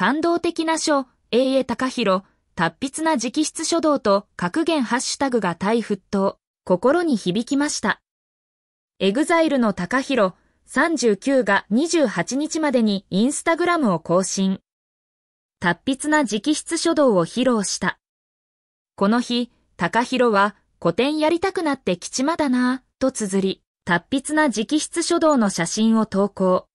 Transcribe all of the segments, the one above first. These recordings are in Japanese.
感動的な書、永遠高弘、達筆な直筆書道と格言ハッシュタグが大沸騰、心に響きました。エグザイルの高弘39が28日までにインスタグラムを更新。達筆な直筆書道を披露した。この日、高弘は古典やりたくなって吉間だなぁと綴り、達筆な直筆書道の写真を投稿。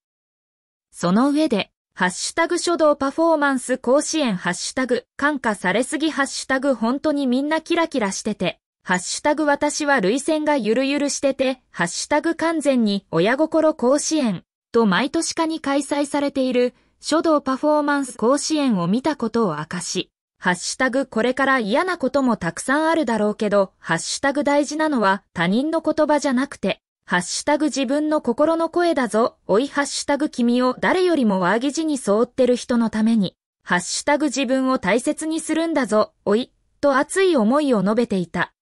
その上で、ハッシュタグ書道パフォーマンス甲子園ハッシュタグ、感化されすぎハッシュタグ本当にみんなキラキラしてて、ハッシュタグ私は類戦がゆるゆるしてて、ハッシュタグ完全に親心甲子園と毎年かに開催されている書道パフォーマンス甲子園を見たことを明かし、ハッシュタグこれから嫌なこともたくさんあるだろうけど、ハッシュタグ大事なのは他人の言葉じゃなくて、ハッシュタグ自分の心の声だぞ、おいハッシュタグ君を誰よりも和ギジに沿ってる人のために、ハッシュタグ自分を大切にするんだぞ、おい、と熱い思いを述べていた。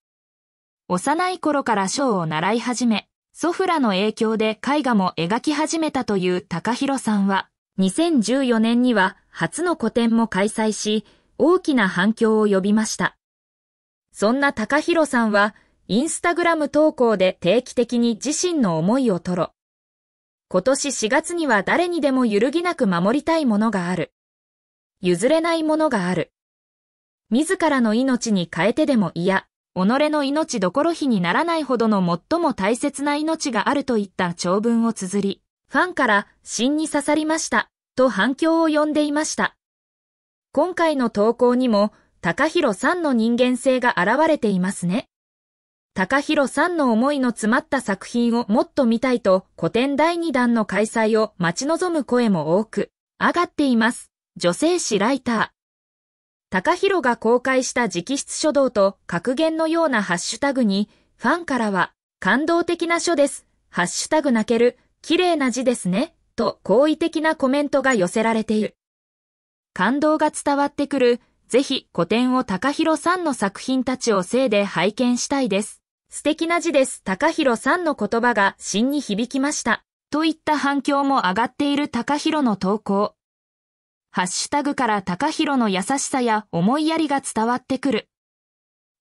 幼い頃からーを習い始め、ソフラの影響で絵画も描き始めたという高弘さんは、2014年には初の個展も開催し、大きな反響を呼びました。そんな高弘さんは、インスタグラム投稿で定期的に自身の思いを吐露。今年4月には誰にでも揺るぎなく守りたいものがある。譲れないものがある。自らの命に変えてでも嫌、己の命どころ比にならないほどの最も大切な命があるといった長文を綴り、ファンから真に刺さりましたと反響を呼んでいました。今回の投稿にも、高弘さんの人間性が現れていますね。高弘さんの思いの詰まった作品をもっと見たいと、古典第2弾の開催を待ち望む声も多く、上がっています。女性誌ライター。高弘が公開した直筆書道と格言のようなハッシュタグに、ファンからは、感動的な書です。ハッシュタグ泣ける、綺麗な字ですね。と好意的なコメントが寄せられている。感動が伝わってくる、ぜひ古典を高弘さんの作品たちをせいで拝見したいです。素敵な字です。高弘さんの言葉が真に響きました。といった反響も上がっている高弘の投稿。ハッシュタグから高弘の優しさや思いやりが伝わってくる。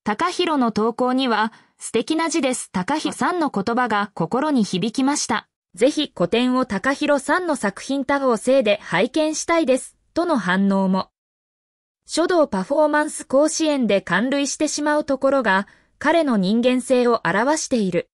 高弘の投稿には、素敵な字です。高弘さんの言葉が心に響きました。ぜひ古典を高弘さんの作品タグをせいで拝見したいです。との反応も。書道パフォーマンス甲子園で感類してしまうところが、彼の人間性を表している。